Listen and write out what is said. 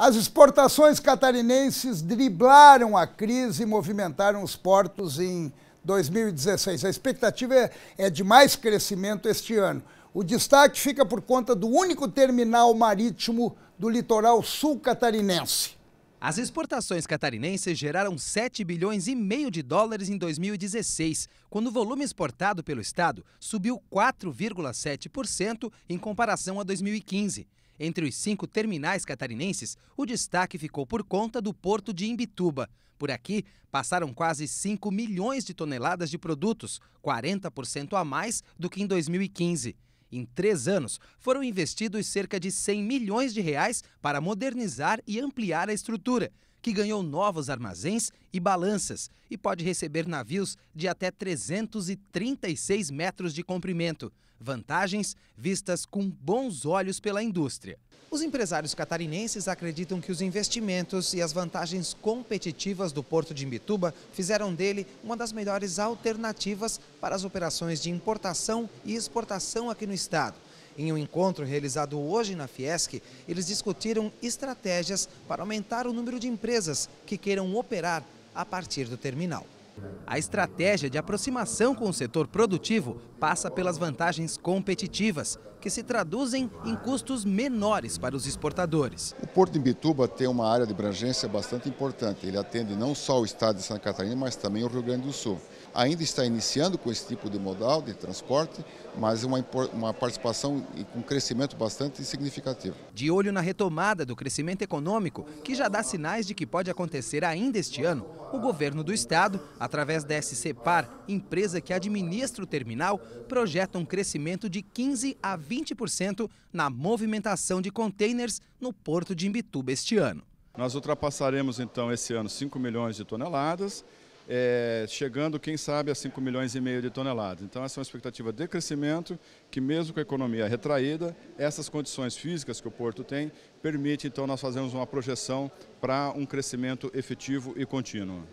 As exportações catarinenses driblaram a crise e movimentaram os portos em 2016. A expectativa é, é, de mais crescimento este ano. O destaque fica por conta do único terminal marítimo do litoral sul catarinense. As exportações catarinenses geraram 7 bilhões e meio de dólares em 2016, quando o volume exportado pelo estado subiu 4,7% em comparação a 2015. Entre os cinco terminais catarinenses, o destaque ficou por conta do porto de Imbituba. Por aqui, passaram quase 5 milhões de toneladas de produtos, 40% a mais do que em 2015. Em três anos, foram investidos cerca de 100 milhões de reais para modernizar e ampliar a estrutura, que ganhou novos armazéns e balanças e pode receber navios de até 336 metros de comprimento. Vantagens vistas com bons olhos pela indústria. Os empresários catarinenses acreditam que os investimentos e as vantagens competitivas do porto de Imbituba fizeram dele uma das melhores alternativas para as operações de importação e exportação aqui no estado. Em um encontro realizado hoje na Fiesc, eles discutiram estratégias para aumentar o número de empresas que queiram operar a partir do terminal. A estratégia de aproximação com o setor produtivo passa pelas vantagens competitivas, que se traduzem em custos menores para os exportadores. O Porto de Imbituba tem uma área de abrangência bastante importante. Ele atende não só o estado de Santa Catarina, mas também o Rio Grande do Sul. Ainda está iniciando com esse tipo de modal de transporte, mas uma, uma participação com um crescimento bastante significativo. De olho na retomada do crescimento econômico, que já dá sinais de que pode acontecer ainda este ano, o governo do estado, através da SCPAR, empresa que administra o terminal, projeta um crescimento de 15 a 20 20% na movimentação de contêineres no porto de Imbituba este ano. Nós ultrapassaremos então esse ano 5 milhões de toneladas, é, chegando, quem sabe, a 5 milhões e meio de toneladas. Então essa é uma expectativa de crescimento que mesmo com a economia retraída, essas condições físicas que o porto tem, permite então nós fazermos uma projeção para um crescimento efetivo e contínuo.